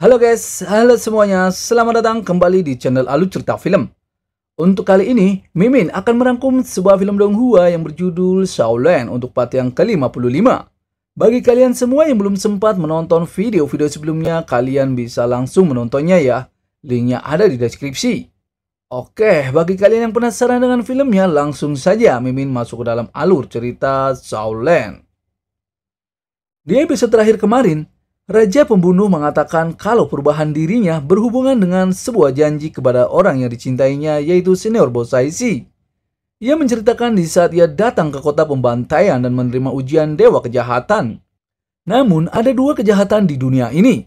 Halo guys, halo semuanya, selamat datang kembali di channel Alu Cerita Film. Untuk kali ini, Mimin akan merangkum sebuah film Donghua yang berjudul Shaolin untuk part yang ke-55. Bagi kalian semua yang belum sempat menonton video-video sebelumnya, kalian bisa langsung menontonnya ya. Linknya ada di deskripsi. Oke, bagi kalian yang penasaran dengan filmnya, langsung saja Mimin masuk ke dalam alur cerita Shaolin. Di episode terakhir kemarin, Raja pembunuh mengatakan kalau perubahan dirinya berhubungan dengan sebuah janji kepada orang yang dicintainya yaitu senior bos Ia menceritakan di saat ia datang ke kota pembantaian dan menerima ujian dewa kejahatan. Namun ada dua kejahatan di dunia ini,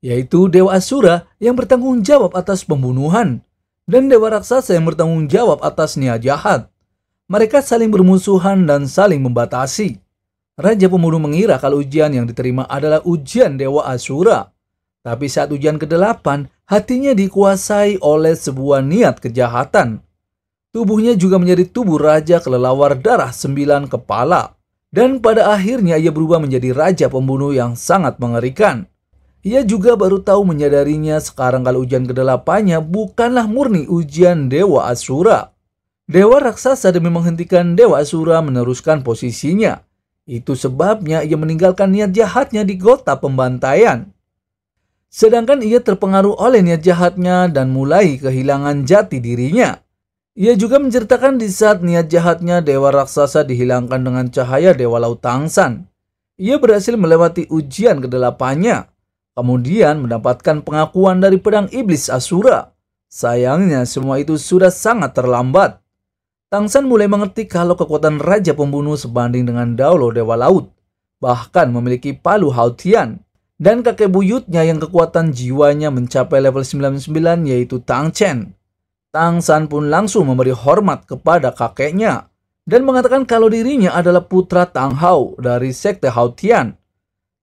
yaitu dewa Asura yang bertanggung jawab atas pembunuhan dan dewa raksasa yang bertanggung jawab atas niat jahat. Mereka saling bermusuhan dan saling membatasi. Raja pembunuh mengira kalau ujian yang diterima adalah ujian Dewa Asura. Tapi saat ujian ke-8, hatinya dikuasai oleh sebuah niat kejahatan. Tubuhnya juga menjadi tubuh Raja Kelelawar Darah Sembilan Kepala. Dan pada akhirnya ia berubah menjadi raja pembunuh yang sangat mengerikan. Ia juga baru tahu menyadarinya sekarang kalau ujian kedelapannya bukanlah murni ujian Dewa Asura. Dewa Raksasa demi menghentikan Dewa Asura meneruskan posisinya. Itu sebabnya ia meninggalkan niat jahatnya di kota pembantaian. Sedangkan ia terpengaruh oleh niat jahatnya dan mulai kehilangan jati dirinya. Ia juga menceritakan di saat niat jahatnya dewa raksasa dihilangkan dengan cahaya dewa laut Tangsan. Ia berhasil melewati ujian kedelapannya, kemudian mendapatkan pengakuan dari pedang iblis Asura. Sayangnya semua itu sudah sangat terlambat. Tang San mulai mengerti kalau kekuatan Raja Pembunuh sebanding dengan Daulo Dewa Laut, bahkan memiliki palu Haotian, dan kakek buyutnya yang kekuatan jiwanya mencapai level 99 yaitu Tang Chen. Tang San pun langsung memberi hormat kepada kakeknya dan mengatakan kalau dirinya adalah putra Tang Hao dari sekte Haotian.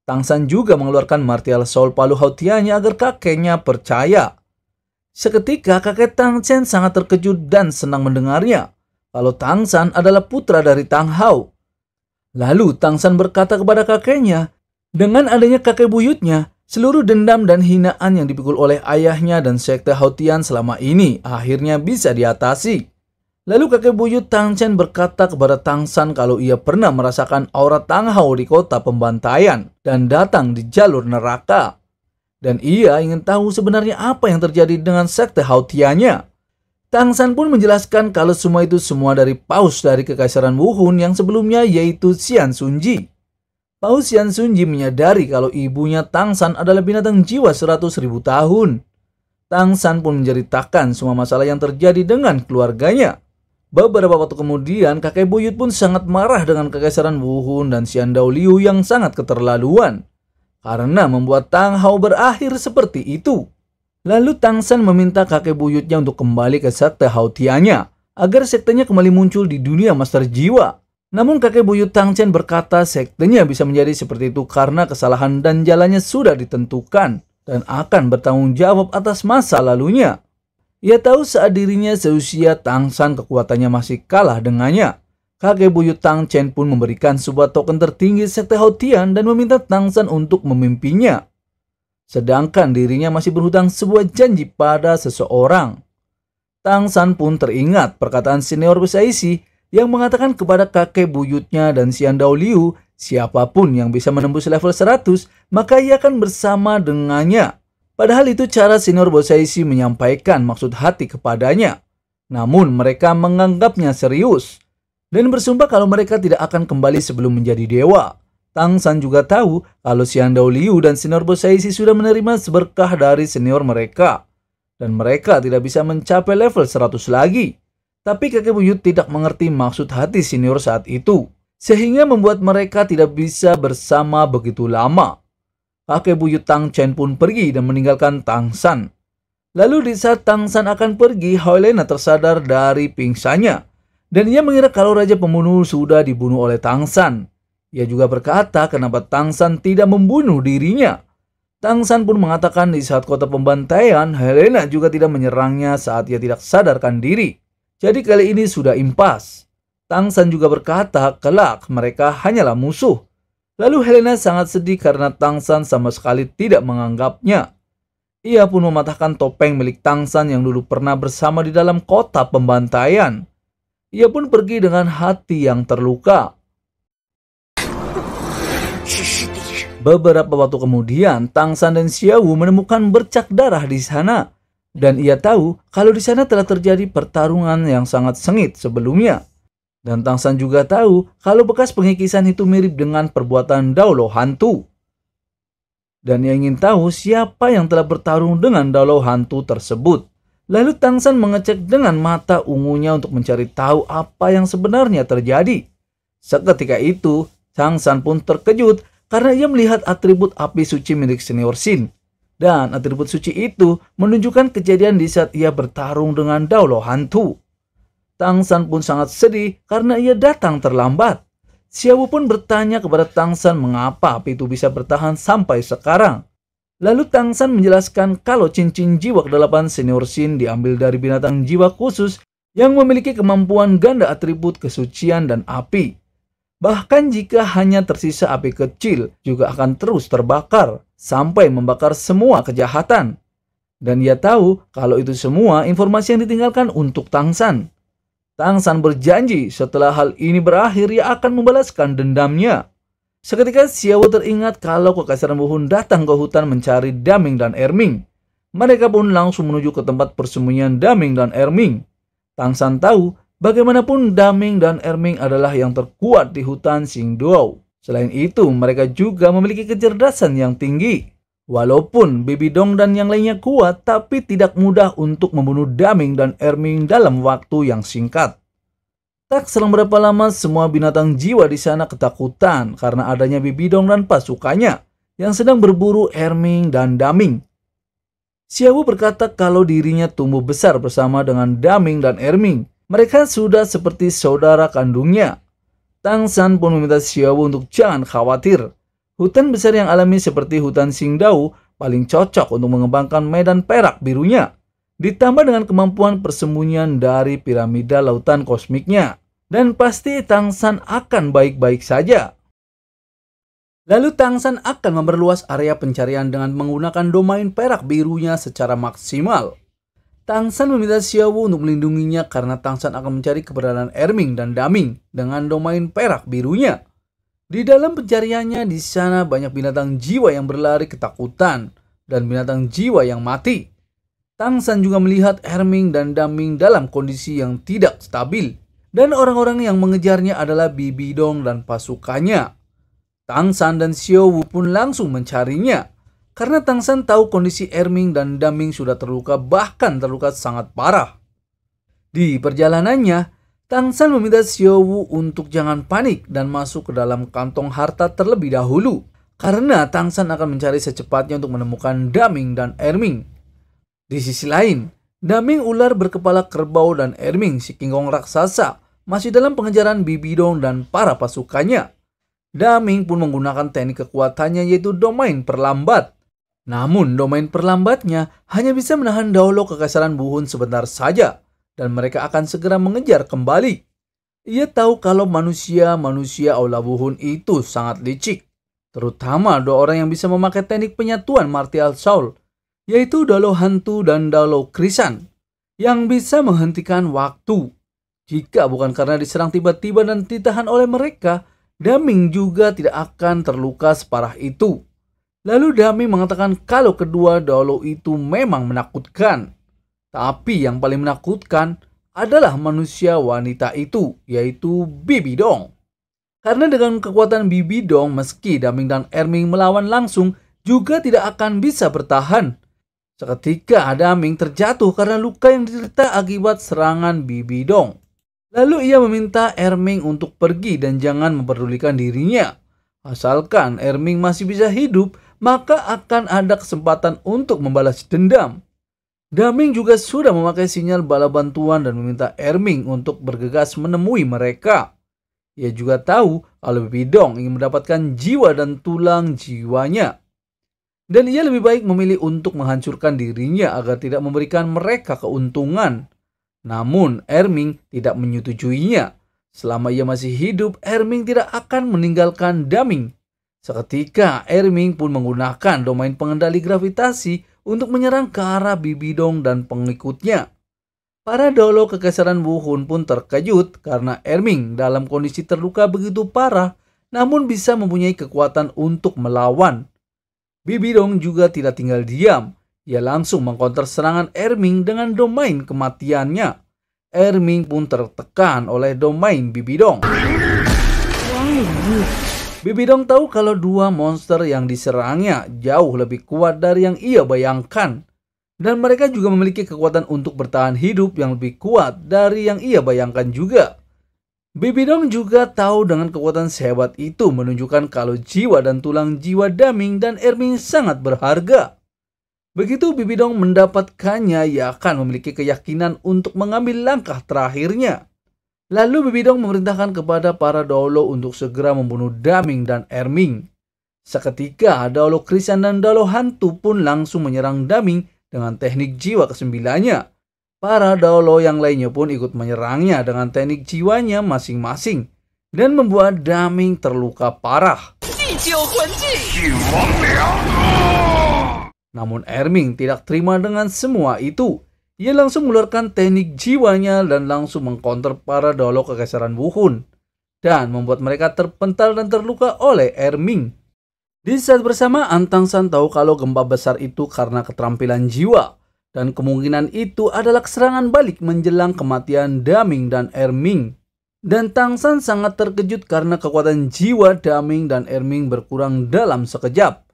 Tang San juga mengeluarkan martial soul palu Haotiannya agar kakeknya percaya. Seketika kakek Tang Chen sangat terkejut dan senang mendengarnya kalau Tang San adalah putra dari Tang Hao. Lalu Tang San berkata kepada kakeknya, dengan adanya kakek buyutnya, seluruh dendam dan hinaan yang dipikul oleh ayahnya dan sekte Hautian selama ini akhirnya bisa diatasi. Lalu kakek buyut Tang Chen berkata kepada Tang San kalau ia pernah merasakan aura Tang Hao di kota pembantaian dan datang di jalur neraka. Dan ia ingin tahu sebenarnya apa yang terjadi dengan sekte Houtianya. Tang San pun menjelaskan kalau semua itu semua dari paus dari Kekaisaran Wuhun yang sebelumnya yaitu Xian Sunji. Paus Xian Sunji menyadari kalau ibunya Tang San adalah binatang jiwa 100.000 ribu tahun. Tang San pun menceritakan semua masalah yang terjadi dengan keluarganya. Beberapa waktu kemudian, kakek buyut pun sangat marah dengan Kekaisaran Wuhun dan Xian Dao Liu yang sangat keterlaluan. Karena membuat Tang Hao berakhir seperti itu. Lalu Tang San meminta kakek buyutnya untuk kembali ke sekte Hautianya agar sektenya kembali muncul di dunia master jiwa. Namun kakek buyut Tang Chen berkata sektenya bisa menjadi seperti itu karena kesalahan dan jalannya sudah ditentukan dan akan bertanggung jawab atas masa lalunya. Ia tahu saat dirinya seusia Tang San kekuatannya masih kalah dengannya. Kakek buyut Tang Chen pun memberikan sebuah token tertinggi sekte Hautian dan meminta Tang San untuk memimpinnya sedangkan dirinya masih berhutang sebuah janji pada seseorang. Tang San pun teringat perkataan senior Saisi yang mengatakan kepada kakek buyutnya dan Xian Dao Liu, siapapun yang bisa menembus level 100, maka ia akan bersama dengannya. Padahal itu cara senior Saisi menyampaikan maksud hati kepadanya. Namun mereka menganggapnya serius dan bersumpah kalau mereka tidak akan kembali sebelum menjadi dewa. Tang San juga tahu kalau Dao Liu dan Senior Si sudah menerima seberkah dari senior mereka. Dan mereka tidak bisa mencapai level 100 lagi. Tapi kakek buyut tidak mengerti maksud hati senior saat itu. Sehingga membuat mereka tidak bisa bersama begitu lama. Kakek buyut Tang Chen pun pergi dan meninggalkan Tang San. Lalu di saat Tang San akan pergi, Hoylena tersadar dari pingsannya. Dan ia mengira kalau Raja Pembunuh sudah dibunuh oleh Tang San. Ia juga berkata kenapa Tang San tidak membunuh dirinya. Tang San pun mengatakan di saat kota pembantaian, Helena juga tidak menyerangnya saat ia tidak sadarkan diri. Jadi kali ini sudah impas. Tang San juga berkata, kelak mereka hanyalah musuh. Lalu Helena sangat sedih karena Tang San sama sekali tidak menganggapnya. Ia pun mematahkan topeng milik Tang San yang dulu pernah bersama di dalam kota pembantaian. Ia pun pergi dengan hati yang terluka. Beberapa waktu kemudian, Tang San dan Xiao menemukan bercak darah di sana. Dan ia tahu kalau di sana telah terjadi pertarungan yang sangat sengit sebelumnya. Dan Tang San juga tahu kalau bekas pengikisan itu mirip dengan perbuatan Daolo hantu. Dan ia ingin tahu siapa yang telah bertarung dengan Daolo hantu tersebut. Lalu Tang San mengecek dengan mata ungunya untuk mencari tahu apa yang sebenarnya terjadi. Seketika itu, Chang San pun terkejut karena ia melihat atribut api suci milik senior Sin. Dan atribut suci itu menunjukkan kejadian di saat ia bertarung dengan Dao Daulo Hantu. Tang San pun sangat sedih karena ia datang terlambat. Xiaowu pun bertanya kepada Tang San mengapa api itu bisa bertahan sampai sekarang. Lalu Tang San menjelaskan kalau cincin jiwa kedelapan senior Sin diambil dari binatang jiwa khusus yang memiliki kemampuan ganda atribut kesucian dan api. Bahkan jika hanya tersisa api kecil, juga akan terus terbakar sampai membakar semua kejahatan. Dan ia tahu kalau itu semua informasi yang ditinggalkan untuk Tang San. Tang San berjanji setelah hal ini berakhir ia akan membalaskan dendamnya. Seketika Xiao teringat kalau kekaisaran buhun datang ke hutan mencari Daming dan Erming. Mereka pun langsung menuju ke tempat persembunyian Daming dan Erming. Tang San tahu Bagaimanapun Daming dan Erming adalah yang terkuat di hutan Xingduo. Selain itu, mereka juga memiliki kecerdasan yang tinggi. Walaupun Bibidong Dong dan yang lainnya kuat, tapi tidak mudah untuk membunuh Daming dan Erming dalam waktu yang singkat. Tak selang berapa lama, semua binatang jiwa di sana ketakutan karena adanya Bibidong Dong dan pasukannya yang sedang berburu Erming dan Daming. Xiaowu berkata kalau dirinya tumbuh besar bersama dengan Daming dan Erming, mereka sudah seperti saudara kandungnya. Tang San pun meminta Xiaowu untuk jangan khawatir. Hutan besar yang alami seperti hutan Qingdao paling cocok untuk mengembangkan medan perak birunya. Ditambah dengan kemampuan persembunyian dari piramida lautan kosmiknya. Dan pasti Tang San akan baik-baik saja. Lalu Tang San akan memperluas area pencarian dengan menggunakan domain perak birunya secara maksimal. Tang San meminta Xiao Wu untuk melindunginya karena Tang San akan mencari keberadaan Erming dan Daming dengan domain perak birunya. Di dalam pencariannya di sana banyak binatang jiwa yang berlari ketakutan dan binatang jiwa yang mati. Tang San juga melihat Erming dan Daming dalam kondisi yang tidak stabil dan orang-orang yang mengejarnya adalah Bibidong dan pasukannya. Tang San dan Xiao Wu pun langsung mencarinya. Karena Tang San tahu kondisi Erming dan Daming sudah terluka bahkan terluka sangat parah. Di perjalanannya, Tang San meminta Xiao Wu untuk jangan panik dan masuk ke dalam kantong harta terlebih dahulu. Karena Tang San akan mencari secepatnya untuk menemukan Daming dan Erming. Di sisi lain, Daming ular berkepala kerbau dan Erming si kingkong raksasa masih dalam pengejaran Bibidong dan para pasukannya. Daming pun menggunakan teknik kekuatannya yaitu domain perlambat namun, domain perlambatnya hanya bisa menahan Daolo kekasaran Buhun sebentar saja, dan mereka akan segera mengejar kembali. Ia tahu kalau manusia-manusia Aula Buhun itu sangat licik, terutama dua orang yang bisa memakai teknik penyatuan Martial Soul, yaitu Dalo Hantu dan Dalo Krisan, yang bisa menghentikan waktu. Jika bukan karena diserang tiba-tiba dan ditahan oleh mereka, Daming juga tidak akan terluka separah itu. Lalu Dami mengatakan kalau kedua dolo itu memang menakutkan. Tapi yang paling menakutkan adalah manusia wanita itu, yaitu Bibi Dong. Karena dengan kekuatan Bibi Dong, meski Daming dan Erming melawan langsung, juga tidak akan bisa bertahan. Seketika Daming terjatuh karena luka yang diderita akibat serangan Bibi Dong. Lalu ia meminta Erming untuk pergi dan jangan memperdulikan dirinya. Asalkan Erming masih bisa hidup, maka akan ada kesempatan untuk membalas dendam. Daming juga sudah memakai sinyal bala bantuan dan meminta Erming untuk bergegas menemui mereka. Ia juga tahu kalau Bidong ingin mendapatkan jiwa dan tulang jiwanya. Dan ia lebih baik memilih untuk menghancurkan dirinya agar tidak memberikan mereka keuntungan. Namun Erming tidak menyetujuinya. Selama ia masih hidup, Erming tidak akan meninggalkan Daming Seketika, Erming pun menggunakan domain pengendali gravitasi untuk menyerang ke arah Bibidong dan pengikutnya. Para dolo kekesaran Wuhun pun terkejut karena Erming dalam kondisi terluka begitu parah namun bisa mempunyai kekuatan untuk melawan. Bibidong juga tidak tinggal diam. Ia langsung mengkonter serangan Erming dengan domain kematiannya. Erming pun tertekan oleh domain Bibidong. Bibidong tahu kalau dua monster yang diserangnya jauh lebih kuat dari yang ia bayangkan. Dan mereka juga memiliki kekuatan untuk bertahan hidup yang lebih kuat dari yang ia bayangkan juga. Bibidong juga tahu dengan kekuatan sehebat itu menunjukkan kalau jiwa dan tulang jiwa Daming dan Ermin sangat berharga. Begitu Bibidong mendapatkannya, ia akan memiliki keyakinan untuk mengambil langkah terakhirnya. Lalu Bibidong memerintahkan kepada para Daolo untuk segera membunuh Daming dan Erming. Seketika, Daolo Krisan dan Daolo Hantu pun langsung menyerang Daming dengan teknik jiwa kesembilannya. Para Daolo yang lainnya pun ikut menyerangnya dengan teknik jiwanya masing-masing dan membuat Daming terluka parah. Namun Erming tidak terima dengan semua itu ia langsung mengeluarkan teknik jiwanya dan langsung mengkonter para dolo kegeseran Wuhun dan membuat mereka terpental dan terluka oleh Erming. Di saat bersamaan, Tang San tahu kalau gempa besar itu karena keterampilan jiwa dan kemungkinan itu adalah serangan balik menjelang kematian Daming dan Erming. Dan Tang San sangat terkejut karena kekuatan jiwa Daming dan Erming berkurang dalam sekejap.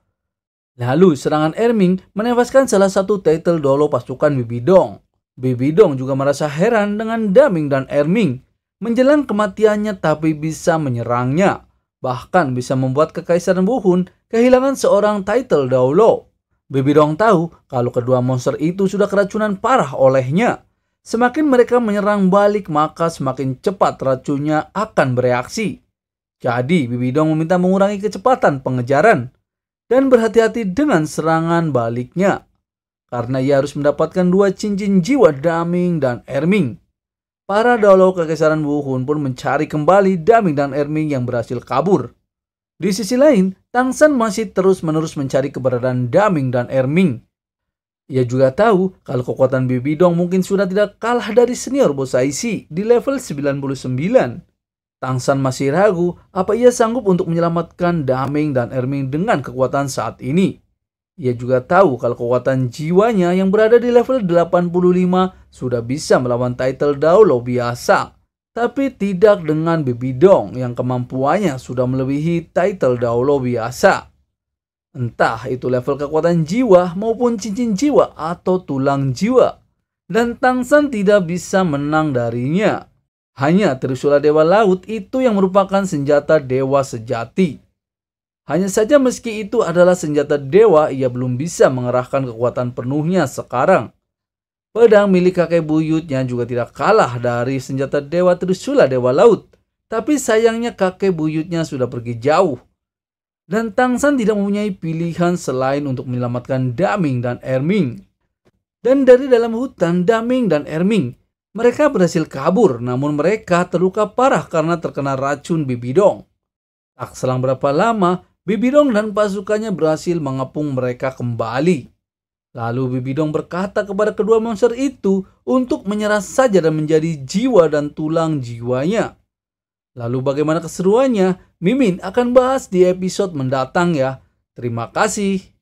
Lalu serangan Erming menewaskan salah satu title dolo pasukan Bibidong. Bibidong juga merasa heran dengan Daming dan Erming. Menjelang kematiannya tapi bisa menyerangnya. Bahkan bisa membuat Kekaisaran Hun kehilangan seorang title dolo. Bibidong tahu kalau kedua monster itu sudah keracunan parah olehnya. Semakin mereka menyerang balik maka semakin cepat racunnya akan bereaksi. Jadi Bibidong meminta mengurangi kecepatan pengejaran dan berhati-hati dengan serangan baliknya, karena ia harus mendapatkan dua cincin jiwa Daming dan Erming. Para dalau kekesaran Hun pun mencari kembali Daming dan Erming yang berhasil kabur. Di sisi lain, Tang San masih terus-menerus mencari keberadaan Daming dan Erming. Ia juga tahu kalau kekuatan Bibidong mungkin sudah tidak kalah dari senior Bosaisi di level 99. Tang San masih ragu apa ia sanggup untuk menyelamatkan Daming dan Erming dengan kekuatan saat ini. Ia juga tahu kalau kekuatan jiwanya yang berada di level 85 sudah bisa melawan title dao lo biasa, tapi tidak dengan Bibidong yang kemampuannya sudah melebihi title dao lo biasa. Entah itu level kekuatan jiwa maupun cincin jiwa atau tulang jiwa. Dan Tang San tidak bisa menang darinya. Hanya Trisula Dewa Laut itu yang merupakan senjata dewa sejati. Hanya saja meski itu adalah senjata dewa, ia belum bisa mengerahkan kekuatan penuhnya sekarang. Pedang milik kakek buyutnya juga tidak kalah dari senjata dewa Trisula Dewa Laut. Tapi sayangnya kakek buyutnya sudah pergi jauh. Dan Tang San tidak mempunyai pilihan selain untuk menyelamatkan Daming dan Erming. Dan dari dalam hutan, Daming dan Erming mereka berhasil kabur, namun mereka terluka parah karena terkena racun bibidong. Tak selang berapa lama, Bibidong dan pasukannya berhasil mengepung mereka kembali. Lalu Bibidong berkata kepada kedua monster itu untuk menyerah saja dan menjadi jiwa dan tulang jiwanya. Lalu bagaimana keseruannya? Mimin akan bahas di episode mendatang ya. Terima kasih.